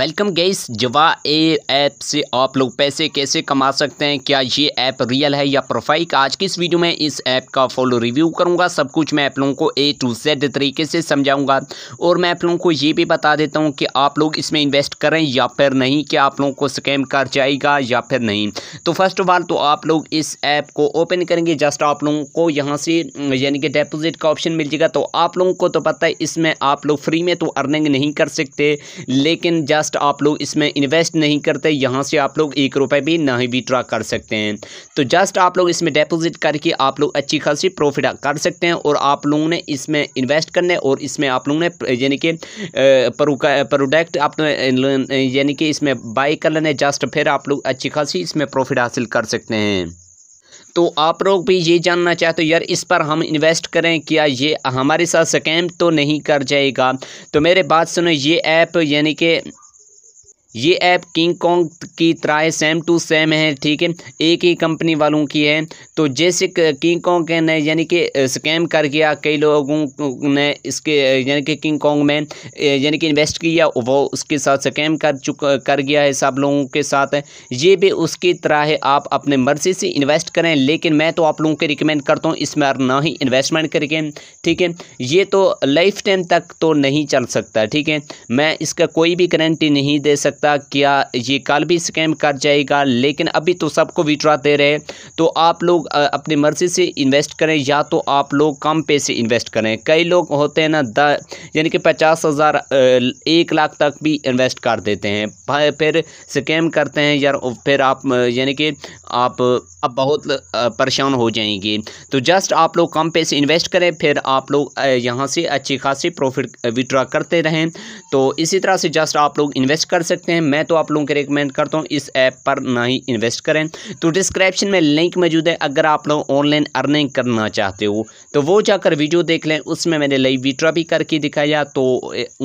welcome guess जवा ए app से आप लोग पैसे कैसे कमा सकते हैं क्या ये ऐप रियल है या प्रोफाइक आज की इस वीडियो में इस ऐप का फॉलो रिव्यू करूंगा सब कुछ मैं आप लोगों को ए टू जेड तरीके से समझाऊंगा और मैं आप लोगों को ये भी बता देता हूं कि आप लोग इसमें इन्वेस्ट करें या फिर नहीं क्या आप लोगों को स्कैम कर जाएगा या फिर नहीं तो फर्स्ट ऑफ ऑल तो आप लोग इस ऐप को ओपन करेंगे जस्ट आप लोगों को यहाँ से यानी कि डेपोजिट का ऑप्शन मिल जाएगा तो आप लोगों को तो पता है इसमें आप लोग फ्री में तो अर्निंग नहीं कर सकते लेकिन जस्ट जस्ट आप लोग इसमें इन्वेस्ट नहीं करते यहाँ से आप लोग एक रुपये भी ना ही विड्रा कर सकते हैं तो जस्ट आप लोग इसमें डिपोजिट करके आप लोग अच्छी खासी प्रॉफिट कर सकते हैं और आप लोगों ने इसमें इन्वेस्ट करने और इसमें आप लोगों ने यानी कि प्रोडक्ट आप यानी कि इसमें बाई कर लेने जस्ट फिर आप लोग अच्छी खासी इसमें प्रॉफिट हासिल कर सकते हैं तो आप लोग भी ये जानना चाहते हो यार इस पर हम इन्वेस्ट करें क्या ये हमारे साथ स्कैम तो नहीं कर जाएगा तो मेरे बात सुनो ये ऐप यानी कि ये ऐप किंग कॉन्ग की तरह सेम टू सेम है ठीक है एक ही कंपनी वालों की है तो जैसे किंग कॉन्ग ने यानी कि स्कैम कर गया कई लोगों ने इसके यानी कि किंग कॉन्ग में यानी कि इन्वेस्ट किया वो उसके साथ स्कैम कर चुका कर गया है सब लोगों के साथ ये भी उसकी तरह है आप अपने मर्जी से इन्वेस्ट करें लेकिन मैं तो आप लोगों के रिकमेंड करता हूँ इसमें ना ही इन्वेस्टमेंट करके ठीक है ये तो लाइफ टाइम तक तो नहीं चल सकता ठीक है मैं इसका कोई भी गारंटी नहीं दे सकता सकता क्या ये कल भी स्कैम कर जाएगा लेकिन अभी तो सबको विड्रा दे रहे हैं तो आप लोग अपनी मर्ज़ी से इन्वेस्ट करें या तो आप लोग कम पैसे इन्वेस्ट करें कई लोग होते हैं ना द यानी कि पचास हज़ार एक लाख तक भी इन्वेस्ट कर देते हैं फिर स्कैम करते हैं या फिर आप यानी कि आप अब बहुत परेशान हो जाएंगे तो जस्ट आप लोग कम पैसे इन्वेस्ट करें फिर आप लोग यहाँ से अच्छी खासी प्रॉफिट विड्रा करते रहें तो इसी तरह से जस्ट आप लोग इन्वेस्ट कर सकते हैं सकते हैं मैं तो आप लोगों के रिकमेंड करता हूँ इस ऐप पर ना ही इन्वेस्ट करें तो डिस्क्रिप्शन में लिंक मौजूद है अगर आप लोग ऑनलाइन अर्निंग करना चाहते हो तो वो जाकर वीडियो देख लें उसमें मैंने लाइव विड्रा भी करके दिखाया तो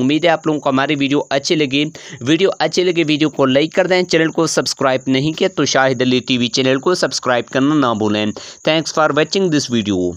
उम्मीद है आप लोगों को हमारी वीडियो अच्छी लगी वीडियो अच्छी लगी वीडियो को लाइक कर दें चैनल को सब्सक्राइब नहीं किया तो शाहिद अली टी चैनल को सब्सक्राइब करना ना भूलें thanks for watching this video